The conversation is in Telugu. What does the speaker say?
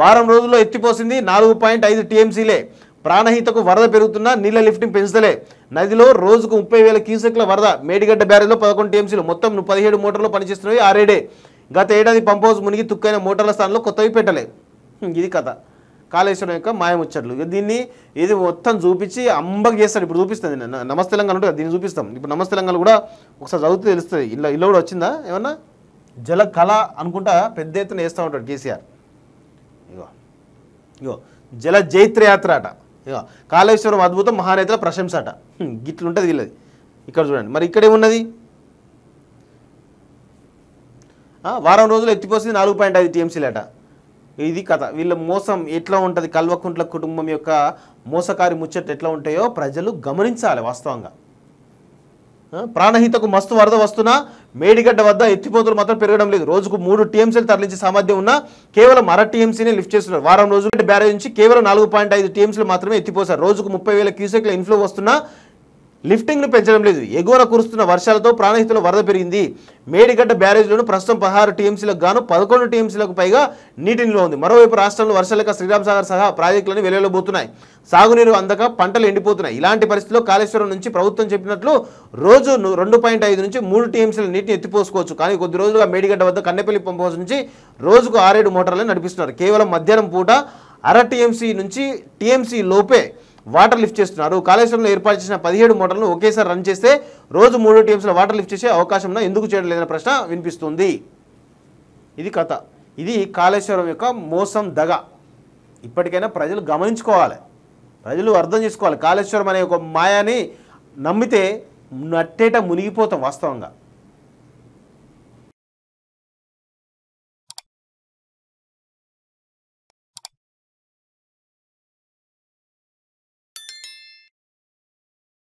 వారం రోజుల్లో ఎత్తిపోసింది నాలుగు పాయింట్ ఐదు టీఎంసీలే ప్రాణహితకు వరద పెరుగుతున్నా నీళ్ల లిఫ్టింగ్ పెంచలే నదిలో రోజుకు ముప్పై వేల క్యూసెక్ల వరద మేడిగడ్డ బ్యారేజ్లో పదకొండు టీఎంసీలు మొత్తం పదిహేడు మోటార్లు పనిచేస్తున్నాయి ఆరేడే గత ఏడాది పంప్ హౌస్ మునిగి తుక్కైన మోటార్ల స్థానంలో కొత్తవి పెట్టలే ఇది కథ కాళేశ్వరం యొక్క మాయముచ్చట్లు దీన్ని ఇది మొత్తం చూపించి అంబకి చేస్తాడు ఇప్పుడు చూపిస్తుంది నమస్ ఉంటుంది దీన్ని చూపిస్తాం ఇప్పుడు నమస్ కూడా ఒకసారి చదివితే తెలుస్తుంది ఇలా ఇలా కూడా వచ్చిందా ఏమన్నా జల కళ అనుకుంటా పెద్ద ఎత్తున వేస్తూ ఉంటాడు కేసీఆర్ ఇగో ఇగో జల జైత్రయాత్ర అట ఇగో కాళేశ్వరం అద్భుతం మహానేతల ప్రశంస అట గిట్లుంటుంది వీళ్ళది ఇక్కడ చూడండి మరి ఇక్కడేమున్నది వారం రోజులు ఎత్తిపోసింది నాలుగు పాయింట్ ఐదు టీఎంసీలట ఇది కథ వీళ్ళ మోసం ఎట్లా ఉంటుంది కల్వకుంట్ల కుటుంబం యొక్క మోసకారి ముచ్చట్లు ఎట్లా ఉంటాయో ప్రజలు గమనించాలి వాస్తవంగా ప్రాణహితకు మస్తు వరద వస్తున్నా మేడిగడ్డ వద్ద ఎత్తిపోతులు మాత్రం పెరగడం లేదు రోజుకు మూడు టీఎంసీలు తరలించే సామర్థ్యం ఉన్నా కేవలం అర టీఎంసీని లిఫ్ట్ చేస్తున్నారు వారం రోజుల బ్యారేజ్ నుంచి కేవలం నాలుగు పాయింట్ ఐదు టీఎంసీలు మాత్రమే ఎత్తిపోసారు రోజుకు ముప్పై వేల క్యూసెక్ల ఇన్ఫ్లో వస్తున్నా లిఫ్టింగ్ను పెంచడం లేదు ఎగువన కురుస్తున్న వర్షాలతో ప్రాణహితుల వరద పెరిగింది మేడిగడ్డ బ్యారేజ్లోను ప్రస్తుతం పదహారు టీఎంసీలకు గాను పదకొండు టీఎంసీలకు పైగా నీటి నిల్వ ఉంది మరోవైపు రాష్ట్రంలో వర్షాలక శ్రీరామ్ సహా ప్రాజెక్టులను వెలువలబోతున్నాయి సాగునీరు అందక పంటలు ఎండిపోతున్నాయి ఇలాంటి పరిస్థితిలో కాళేశ్వరం నుంచి ప్రభుత్వం చెప్పినట్లు రోజు రెండు పాయింట్ ఐదు నుంచి మూడు టీఎంసీల నీటిని ఎత్తిపోసుకోవచ్చు కానీ కొద్ది రోజులుగా మేడిగడ్డ వద్ద కన్నెపల్లి పంప్ హౌస్ నుంచి రోజుకు ఆరేడు మోటార్లను నడిపిస్తున్నారు కేవలం మధ్యాహ్నం పూట అర టీఎంసీ నుంచి టీఎంసీ లోపే వాటర్ లిఫ్ట్ చేస్తున్నారు కాళేశ్వరంలో ఏర్పాటు చేసిన పదిహేడు మోటార్లను ఒకేసారి రన్ చేస్తే రోజు మూడు టీమ్స్లో వాటర్ లిఫ్ట్ చేసే అవకాశం ఎందుకు చేయడం లేదనే ప్రశ్న వినిపిస్తుంది ఇది కథ ఇది కాళేశ్వరం యొక్క మోసం దగ ఇప్పటికైనా ప్రజలు గమనించుకోవాలి ప్రజలు అర్థం చేసుకోవాలి కాళేశ్వరం అనే ఒక మాయాని నమ్మితే నట్టేట మునిగిపోతాం వాస్తవంగా